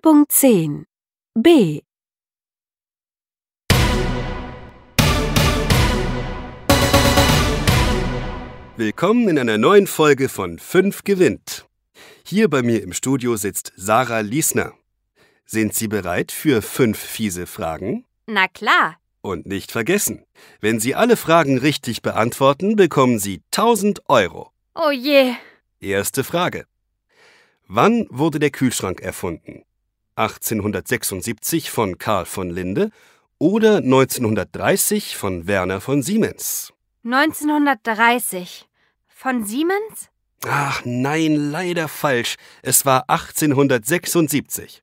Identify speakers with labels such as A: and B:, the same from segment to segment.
A: Übung 10. B.
B: Willkommen in einer neuen Folge von 5 gewinnt. Hier bei mir im Studio sitzt Sarah Liesner. Sind Sie bereit für 5 fiese Fragen?
A: Na klar.
B: Und nicht vergessen, wenn Sie alle Fragen richtig beantworten, bekommen Sie 1000 Euro. Oh je. Erste Frage. Wann wurde der Kühlschrank erfunden? 1876 von Karl von Linde oder 1930 von Werner von Siemens?
A: 1930 von Siemens?
B: Ach nein, leider falsch. Es war 1876.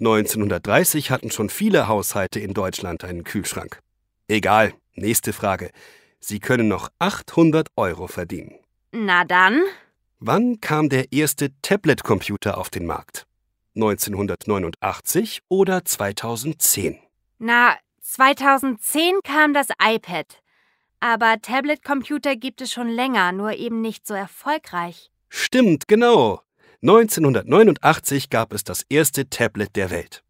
B: 1930 hatten schon viele Haushalte in Deutschland einen Kühlschrank. Egal, nächste Frage. Sie können noch 800 Euro verdienen.
A: Na dann.
B: Wann kam der erste Tablet-Computer auf den Markt? 1989 oder 2010?
A: Na, 2010 kam das iPad. Aber Tablet-Computer gibt es schon länger, nur eben nicht so erfolgreich.
B: Stimmt, genau. 1989 gab es das erste Tablet der Welt.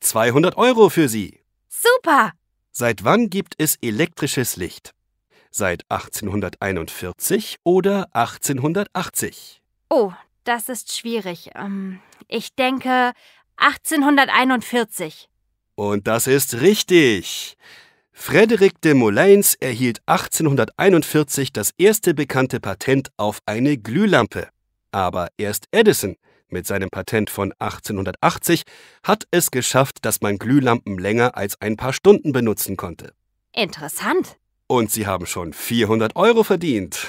B: 200 Euro für Sie. Super! Seit wann gibt es elektrisches Licht? Seit 1841 oder 1880?
A: Oh, das ist schwierig. Ähm, ich denke 1841.
B: Und das ist richtig. Frederic de Molins erhielt 1841 das erste bekannte Patent auf eine Glühlampe. Aber erst Edison mit seinem Patent von 1880 hat es geschafft, dass man Glühlampen länger als ein paar Stunden benutzen konnte.
A: Interessant.
B: Und Sie haben schon 400 Euro verdient.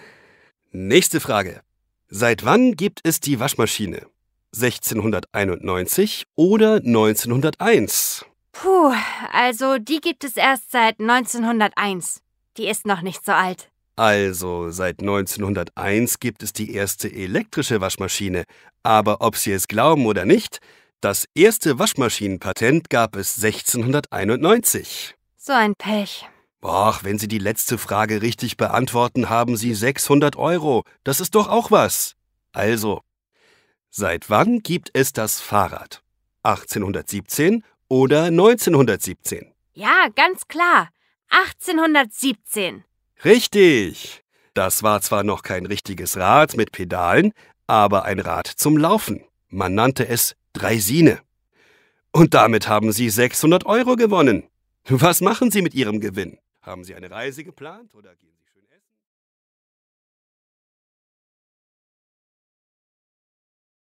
B: Nächste Frage. Seit wann gibt es die Waschmaschine? 1691 oder 1901?
A: Puh, also die gibt es erst seit 1901. Die ist noch nicht so alt.
B: Also, seit 1901 gibt es die erste elektrische Waschmaschine. Aber ob Sie es glauben oder nicht, das erste Waschmaschinenpatent gab es 1691.
A: So ein Pech.
B: Ach, wenn Sie die letzte Frage richtig beantworten, haben Sie 600 Euro. Das ist doch auch was. Also, seit wann gibt es das Fahrrad? 1817 oder 1917?
A: Ja, ganz klar. 1817.
B: Richtig. Das war zwar noch kein richtiges Rad mit Pedalen, aber ein Rad zum Laufen. Man nannte es Dreisine. Und damit haben Sie 600 Euro gewonnen. Was machen Sie mit Ihrem Gewinn? Haben Sie eine Reise geplant oder gehen Sie schön essen?